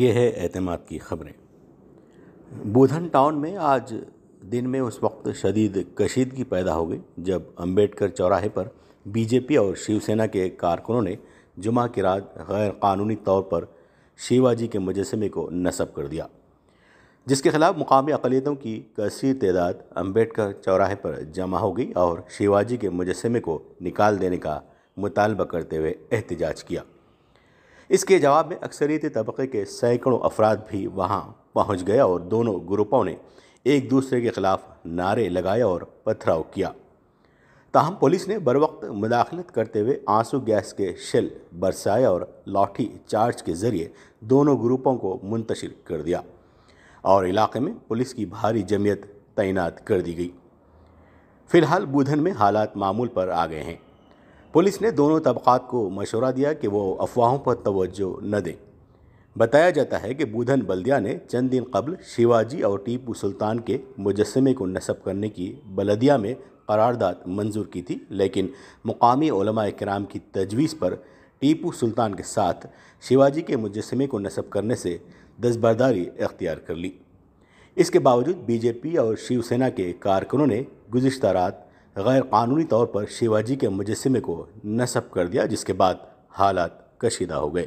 ये है एतमाद की खबरें बुधन टाउन में आज दिन में उस वक्त शदीद कशीदगी पैदा हो गई जब अंबेडकर चौराहे पर बीजेपी और शिवसेना के कारकुनों ने जुमा की रात गैर कानूनी तौर पर शिवाजी के मुजस्मे को नस्ब कर दिया जिसके खिलाफ मुकामी अकलीतों की कसी तदाद अंबेडकर चौराहे पर जमा हो गई और शिवाजी के मुजस्मे को निकाल देने का मुतालबा करते हुए एहतजाज किया इसके जवाब में अक्सरीत तबके के सैकड़ों अफराद भी वहाँ पहुँच गए और दोनों ग्रुपों ने एक दूसरे के खिलाफ नारे लगाए और पथराव किया ताहम पुलिस ने बर वक्त मुदाखलत करते हुए आंसू गैस के शेल बरसाए और लाठी चार्ज के ज़रिए दोनों ग्रुपों को मुंतशिर कर दिया और इलाके में पुलिस की भारी जमीयत तैनात कर दी गई फिलहाल बुधन में हालात मामूल पर आ गए हैं पुलिस ने दोनों तबक़ात को मशवरा दिया कि वो अफवाहों पर तवज्जो न दें बताया जाता है कि बूधन बल्दिया ने चंद दिन कबल शिवाजी और टीपू सुल्तान के मुजस्मे को नस्ब करने की बलदिया में करारदाद मंजूर की थी लेकिन मुकामी कराम की तजवीज़ पर टीपू सुल्तान के साथ शिवाजी के मुजस्मे को नस्ब करने से दसबरदारी अख्तियार कर ली इसके बावजूद बीजेपी और शिवसेना के कारकुनों ने गुजशत रात गैर कानूनी तौर पर शिवाजी के मुजस्मे को नस्ब कर दिया जिसके बाद हालात कशीदा हो गए